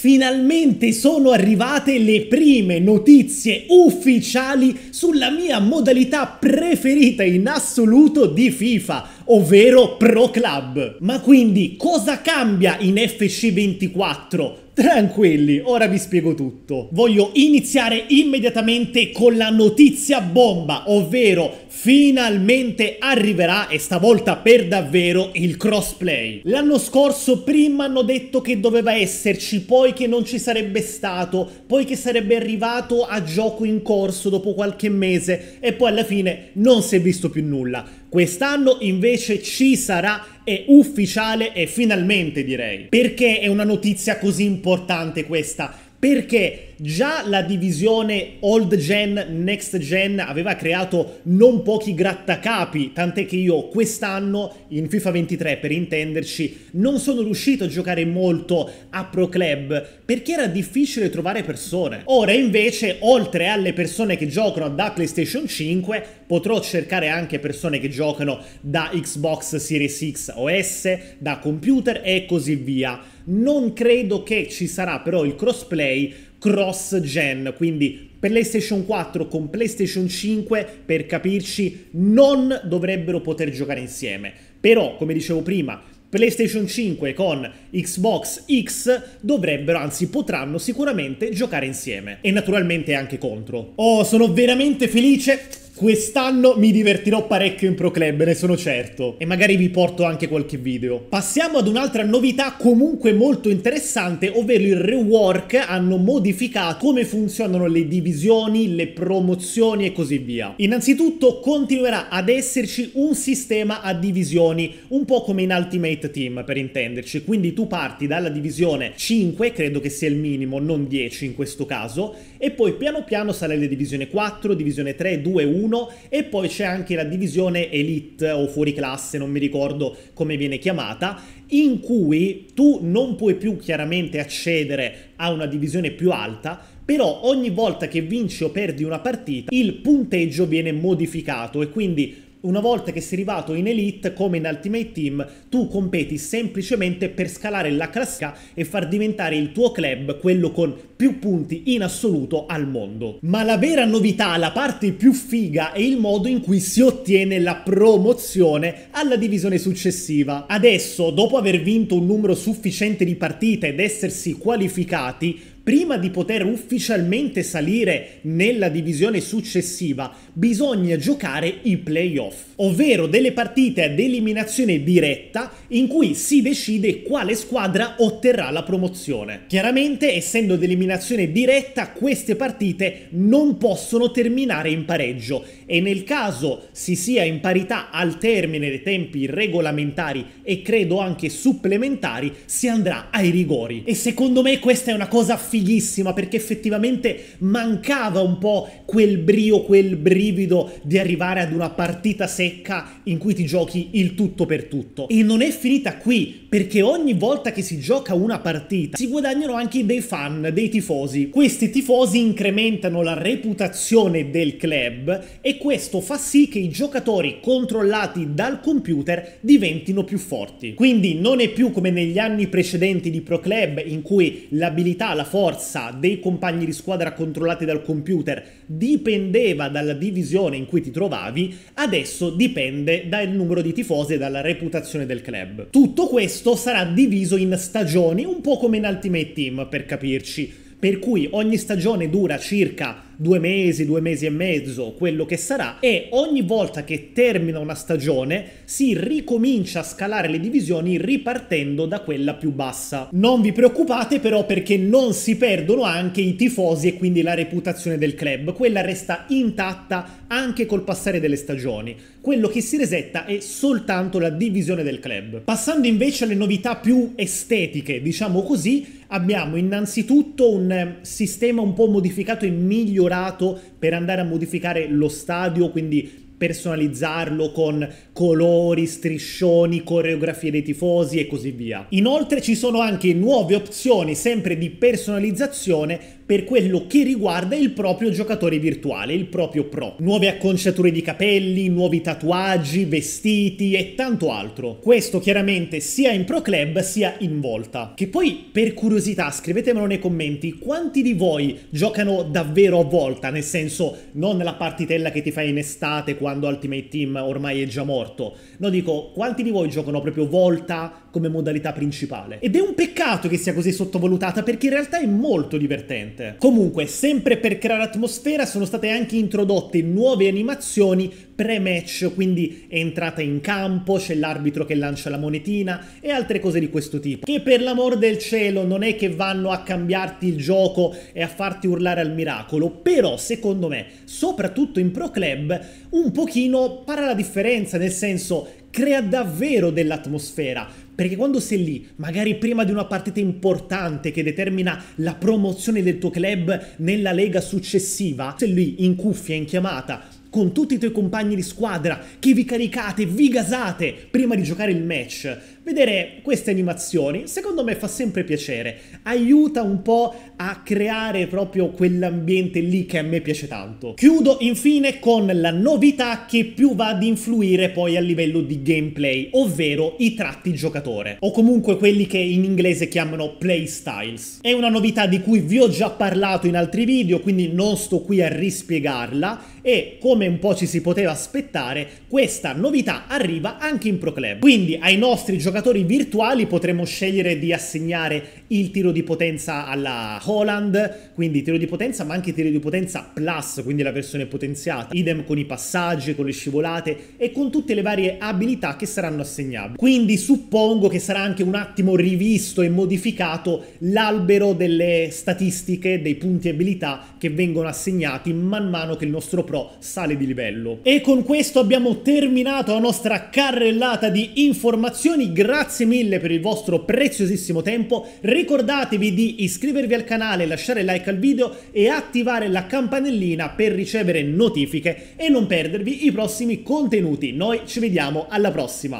Finalmente sono arrivate le prime notizie ufficiali sulla mia modalità preferita in assoluto di FIFA ovvero Pro Club. Ma quindi cosa cambia in FC24? Tranquilli, ora vi spiego tutto. Voglio iniziare immediatamente con la notizia bomba, ovvero finalmente arriverà, e stavolta per davvero, il crossplay. L'anno scorso prima hanno detto che doveva esserci, poi che non ci sarebbe stato, poi che sarebbe arrivato a gioco in corso dopo qualche mese e poi alla fine non si è visto più nulla. Quest'anno invece ci sarà, è ufficiale e finalmente direi. Perché è una notizia così importante questa? perché già la divisione old gen, next gen aveva creato non pochi grattacapi, tant'è che io quest'anno in FIFA 23 per intenderci non sono riuscito a giocare molto a Pro Club perché era difficile trovare persone. Ora invece oltre alle persone che giocano da PlayStation 5 potrò cercare anche persone che giocano da Xbox Series X o S, da computer e così via. Non credo che ci sarà però il crossplay cross gen, quindi PlayStation 4 con PlayStation 5, per capirci, non dovrebbero poter giocare insieme. Però, come dicevo prima, PlayStation 5 con Xbox X dovrebbero, anzi potranno sicuramente giocare insieme. E naturalmente anche contro. Oh, sono veramente felice! Quest'anno mi divertirò parecchio in Pro Club, ne sono certo. E magari vi porto anche qualche video. Passiamo ad un'altra novità comunque molto interessante, ovvero il rework hanno modificato come funzionano le divisioni, le promozioni e così via. Innanzitutto continuerà ad esserci un sistema a divisioni, un po' come in Ultimate Team per intenderci, quindi tu parti dalla divisione 5, credo che sia il minimo, non 10 in questo caso, e poi piano piano sale le divisioni 4, divisione 3, 2, 1, 1 e poi c'è anche la divisione elite o fuori classe, non mi ricordo come viene chiamata, in cui tu non puoi più chiaramente accedere a una divisione più alta, però ogni volta che vinci o perdi una partita il punteggio viene modificato e quindi una volta che sei arrivato in Elite, come in Ultimate Team, tu competi semplicemente per scalare la classifica e far diventare il tuo club quello con più punti in assoluto al mondo. Ma la vera novità, la parte più figa, è il modo in cui si ottiene la promozione alla divisione successiva. Adesso, dopo aver vinto un numero sufficiente di partite ed essersi qualificati, prima di poter ufficialmente salire nella divisione successiva, bisogna giocare i playoff, ovvero delle partite ad eliminazione diretta in cui si decide quale squadra otterrà la promozione. Chiaramente, essendo ad eliminazione diretta, queste partite non possono terminare in pareggio e nel caso si sia in parità al termine dei tempi regolamentari e credo anche supplementari, si andrà ai rigori. E secondo me questa è una cosa finita fighissima perché effettivamente mancava un po' quel brio, quel brivido di arrivare ad una partita secca in cui ti giochi il tutto per tutto. E non è finita qui perché ogni volta che si gioca una partita si guadagnano anche dei fan, dei tifosi. Questi tifosi incrementano la reputazione del club e questo fa sì che i giocatori controllati dal computer diventino più forti. Quindi non è più come negli anni precedenti di Pro Club in cui l'abilità, la forza forza dei compagni di squadra controllati dal computer dipendeva dalla divisione in cui ti trovavi, adesso dipende dal numero di tifosi e dalla reputazione del club. Tutto questo sarà diviso in stagioni, un po' come in Ultimate Team per capirci, per cui ogni stagione dura circa due mesi, due mesi e mezzo, quello che sarà, e ogni volta che termina una stagione si ricomincia a scalare le divisioni ripartendo da quella più bassa. Non vi preoccupate però perché non si perdono anche i tifosi e quindi la reputazione del club, quella resta intatta anche col passare delle stagioni. Quello che si resetta è soltanto la divisione del club. Passando invece alle novità più estetiche, diciamo così, abbiamo innanzitutto un sistema un po' modificato e migliorato lavorato per andare a modificare lo stadio, quindi personalizzarlo con colori, striscioni, coreografie dei tifosi e così via. Inoltre ci sono anche nuove opzioni sempre di personalizzazione per quello che riguarda il proprio giocatore virtuale, il proprio pro. Nuove acconciature di capelli, nuovi tatuaggi, vestiti e tanto altro. Questo chiaramente sia in Pro Club sia in Volta. Che poi per curiosità scrivetemelo nei commenti quanti di voi giocano davvero a Volta, nel senso non la partitella che ti fai in estate quando Ultimate Team ormai è già morto. No, dico quanti di voi giocano proprio Volta come modalità principale. Ed è un peccato che sia così sottovalutata perché in realtà è molto divertente veramente. Comunque, sempre per creare atmosfera sono state anche introdotte nuove animazioni pre-match, quindi entrata in campo, c'è l'arbitro che lancia la monetina e altre cose di questo tipo. Che per l'amor del cielo non è che vanno a cambiarti il gioco e a farti urlare al miracolo, però secondo me, soprattutto in Pro Club, un pochino para la differenza, nel senso crea davvero dell'atmosfera. Perché quando sei lì, magari prima di una partita importante che determina la promozione del tuo club nella lega successiva, sei lì in cuffia, in chiamata, con tutti i tuoi compagni di squadra che vi caricate, vi gasate prima di giocare il match. Vedere queste animazioni secondo me fa sempre piacere, aiuta un po' a creare proprio quell'ambiente lì che a me piace tanto. Chiudo infine con la novità che più va ad influire poi a livello di gameplay, ovvero i tratti giocatore, o comunque quelli che in inglese chiamano playstyles. È una novità di cui vi ho già parlato in altri video, quindi non sto qui a rispiegarla e come come un po' ci si poteva aspettare, questa novità arriva anche in Pro Club. Quindi ai nostri giocatori virtuali potremo scegliere di assegnare il tiro di potenza alla Holland, quindi tiro di potenza ma anche tiro di potenza plus, quindi la versione potenziata, idem con i passaggi, con le scivolate e con tutte le varie abilità che saranno assegnabili. Quindi suppongo che sarà anche un attimo rivisto e modificato l'albero delle statistiche, dei punti abilità che vengono assegnati man mano che il nostro pro sale di livello. E con questo abbiamo terminato la nostra carrellata di informazioni, grazie mille per il vostro preziosissimo tempo, Ricordatevi di iscrivervi al canale, lasciare like al video e attivare la campanellina per ricevere notifiche e non perdervi i prossimi contenuti. Noi ci vediamo alla prossima!